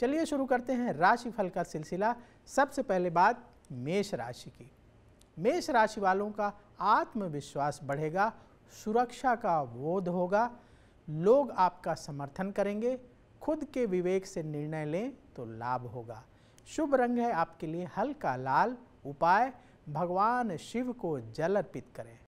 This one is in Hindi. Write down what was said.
चलिए शुरू करते हैं राशिफल का सिलसिला सबसे पहले बात मेष राशि की मेष राशि वालों का आत्मविश्वास बढ़ेगा सुरक्षा का बोध होगा लोग आपका समर्थन करेंगे खुद के विवेक से निर्णय लें तो लाभ होगा शुभ रंग है आपके लिए हल्का लाल उपाय भगवान शिव को जल अर्पित करें